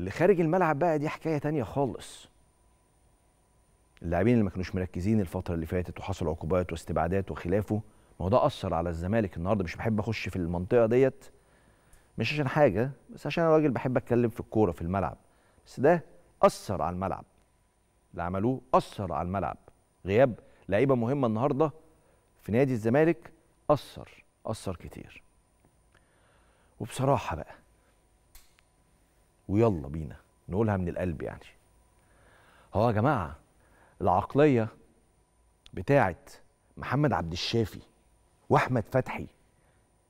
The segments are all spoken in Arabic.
اللي خارج الملعب بقى دي حكايه تانية خالص اللاعبين اللي ما كانوش مركزين الفتره اللي فاتت وحصل عقوبات واستبعادات وخلافه ما هو ده اثر على الزمالك النهارده مش بحب اخش في المنطقه ديت مش عشان حاجه بس عشان انا راجل بحب اتكلم في الكوره في الملعب بس ده اثر على الملعب اللي عملوه اثر على الملعب غياب لعيبه مهمه النهارده في نادي الزمالك اثر اثر كتير وبصراحه بقى ويلا بينا نقولها من القلب يعني هو يا جماعه العقليه بتاعه محمد عبد الشافي واحمد فتحي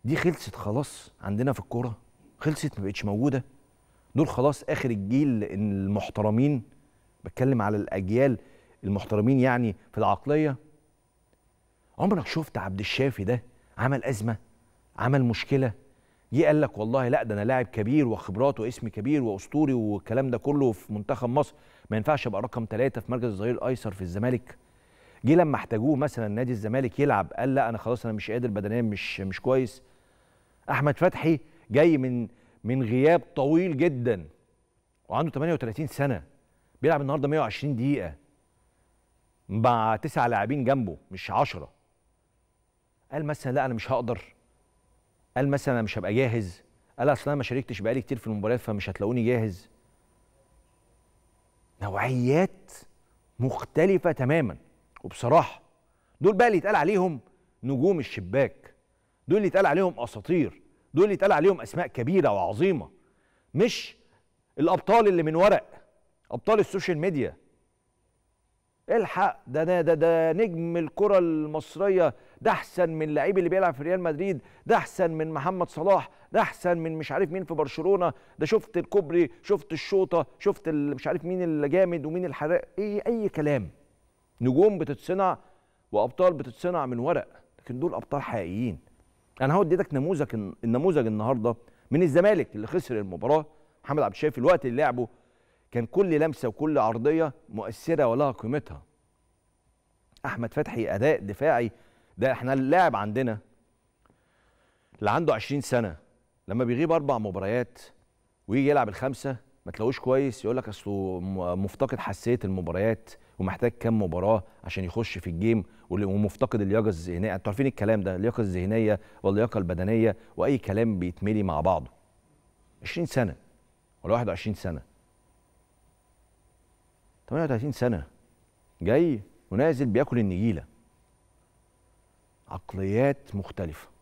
دي خلصت خلاص عندنا في الكوره خلصت ما بقتش موجوده دول خلاص اخر الجيل المحترمين بتكلم على الاجيال المحترمين يعني في العقليه عمرك شفت عبد الشافي ده عمل ازمه عمل مشكله جه قال لك والله لا ده انا لاعب كبير وخبرات واسم كبير واسطوري والكلام ده كله في منتخب مصر ما ينفعش ابقى رقم ثلاثه في مركز الظهير الايسر في الزمالك جه لما احتاجوه مثلا نادي الزمالك يلعب قال لا انا خلاص انا مش قادر بدنيا مش مش كويس احمد فتحي جاي من من غياب طويل جدا وعنده 38 سنه بيلعب النهارده 120 دقيقه مع تسع لاعبين جنبه مش 10 قال مثلا لا انا مش هقدر قال مثلا انا مش هبقى جاهز قال اصل انا ما شاركتش بقالي كتير في المباريات فمش هتلاقوني جاهز نوعيات مختلفه تماما وبصراحه دول بقى اللي يتقال عليهم نجوم الشباك دول اللي يتقال عليهم اساطير دول اللي يتقال عليهم اسماء كبيره وعظيمه مش الابطال اللي من ورق ابطال السوشيال ميديا الحق ده ده ده, ده نجم الكره المصريه ده احسن من اللعيب اللي بيلعب في ريال مدريد ده احسن من محمد صلاح ده احسن من مش عارف مين في برشلونه ده شفت الكوبري شفت الشوطه شفت مش عارف مين اللي جامد ومين الحراق اي اي كلام نجوم بتتصنع وابطال بتتصنع من ورق لكن دول ابطال حقيقيين انا هودي اديتك نموذج النموذج النهارده من الزمالك اللي خسر المباراه محمد عبد الشافي الوقت اللي لعبه كان كل لمسه وكل عرضيه مؤثره ولها قيمتها احمد فتحي اداء دفاعي ده احنا اللاعب عندنا اللي عنده 20 سنه لما بيغيب اربع مباريات ويجي يلعب الخمسه ما تلاقوش كويس يقول لك اصله مفتقد حساسيه المباريات ومحتاج كام مباراه عشان يخش في الجيم ومفتقد اللياقه الذهنيه انتوا عارفين الكلام ده اللياقه الذهنيه واللياقه البدنيه واي كلام بيتملي مع بعضه 20 سنه ولا 21 سنه 38 سنه جاي ونازل بياكل النجيله عقليات مختلفه